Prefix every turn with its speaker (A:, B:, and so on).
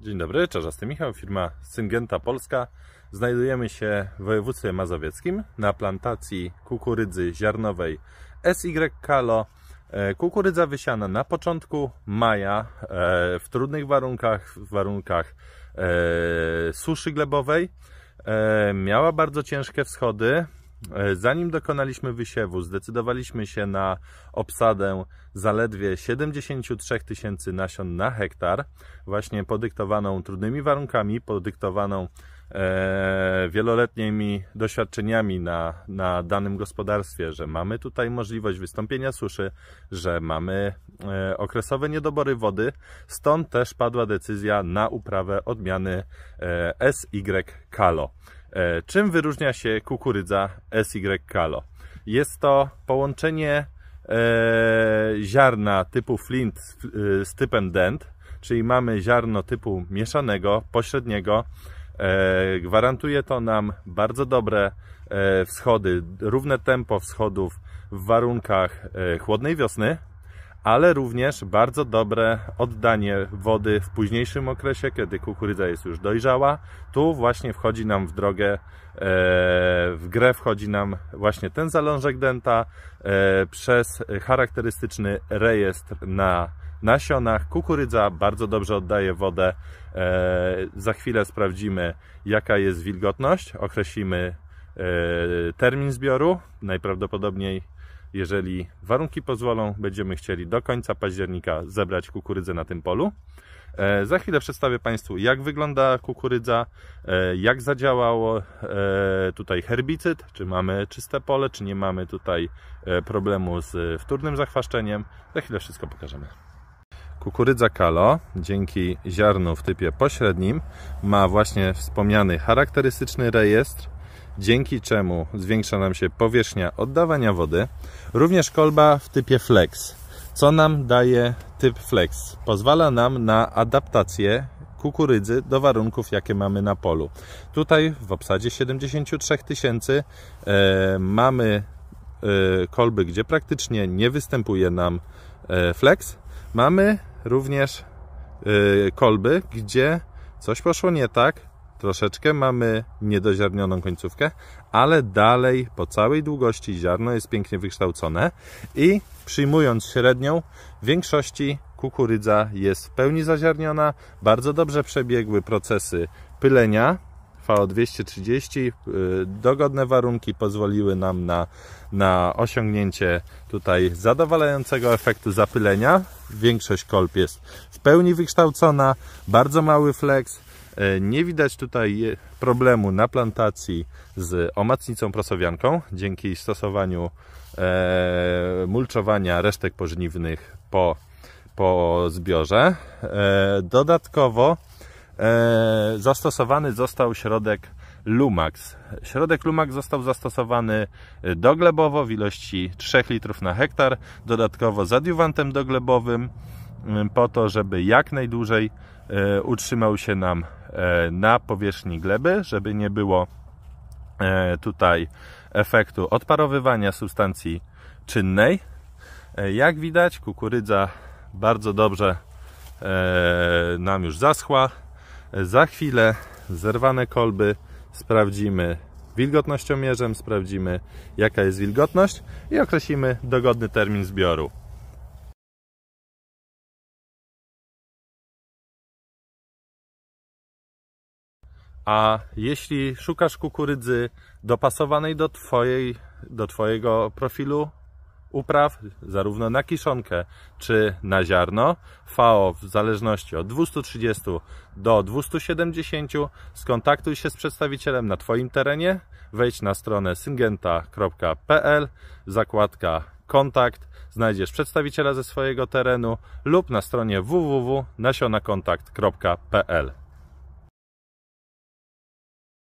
A: Dzień dobry, Czarzasty Michał, firma Syngenta Polska. Znajdujemy się w województwie mazowieckim na plantacji kukurydzy ziarnowej SY Kalo. E, kukurydza wysiana na początku maja e, w trudnych warunkach, w warunkach e, suszy glebowej. Miała bardzo ciężkie wschody, E, zanim dokonaliśmy wysiewu, zdecydowaliśmy się na obsadę zaledwie 73 tysięcy nasion na hektar, właśnie podyktowaną trudnymi warunkami, podyktowaną e, wieloletnimi doświadczeniami na, na danym gospodarstwie, że mamy tutaj możliwość wystąpienia suszy, że mamy e, okresowe niedobory wody, stąd też padła decyzja na uprawę odmiany e, SY Kalo. E, czym wyróżnia się kukurydza SY Kalo? Jest to połączenie e, ziarna typu flint z e, typem dent, czyli mamy ziarno typu mieszanego, pośredniego. Gwarantuje to nam bardzo dobre wschody, równe tempo wschodów w warunkach chłodnej wiosny ale również bardzo dobre oddanie wody w późniejszym okresie, kiedy kukurydza jest już dojrzała. Tu właśnie wchodzi nam w drogę, e, w grę wchodzi nam właśnie ten zalążek denta e, przez charakterystyczny rejestr na nasionach. Kukurydza bardzo dobrze oddaje wodę. E, za chwilę sprawdzimy, jaka jest wilgotność, określimy termin zbioru, najprawdopodobniej jeżeli warunki pozwolą, będziemy chcieli do końca października zebrać kukurydzę na tym polu. E, za chwilę przedstawię Państwu, jak wygląda kukurydza, e, jak zadziałał e, tutaj herbicyd, czy mamy czyste pole, czy nie mamy tutaj problemu z wtórnym zachwaszczeniem. Za chwilę wszystko pokażemy. Kukurydza Kalo dzięki ziarnu w typie pośrednim ma właśnie wspomniany charakterystyczny rejestr dzięki czemu zwiększa nam się powierzchnia oddawania wody. Również kolba w typie Flex. Co nam daje typ Flex? Pozwala nam na adaptację kukurydzy do warunków, jakie mamy na polu. Tutaj w obsadzie 73 tysięcy e, mamy e, kolby, gdzie praktycznie nie występuje nam e, flex. Mamy również e, kolby, gdzie coś poszło nie tak, troszeczkę mamy niedoziarnioną końcówkę, ale dalej po całej długości ziarno jest pięknie wykształcone i przyjmując średnią, w większości kukurydza jest w pełni zaziarniona, bardzo dobrze przebiegły procesy pylenia, VO230. Y, dogodne warunki pozwoliły nam na, na osiągnięcie tutaj zadowalającego efektu zapylenia. Większość kolb jest w pełni wykształcona, bardzo mały flex, E, nie widać tutaj e, problemu na plantacji z omacnicą prosowianką dzięki stosowaniu e, mulczowania resztek pożniwnych po, po zbiorze. Dodatkowo zastosowany został środek Lumax. Środek Lumax został zastosowany doglebowo w ilości 3 litrów na hektar, dodatkowo z adiuwantem doglebowym po to, żeby jak najdłużej utrzymał się nam E, na powierzchni gleby, żeby nie było e, tutaj efektu odparowywania substancji czynnej. E, jak widać, kukurydza bardzo dobrze nam już zaschła. Za chwilę zerwane kolby sprawdzimy wilgotnościomierzem, sprawdzimy jaka jest wilgotność i określimy dogodny termin zbioru. A jeśli szukasz kukurydzy dopasowanej do, twojej, do Twojego profilu upraw, zarówno na kiszonkę czy na ziarno, FAO w zależności od 230 do 270, skontaktuj się z przedstawicielem na Twoim terenie, wejdź na stronę syngenta.pl, zakładka kontakt, znajdziesz przedstawiciela ze swojego terenu lub na stronie www.nasionakontakt.pl.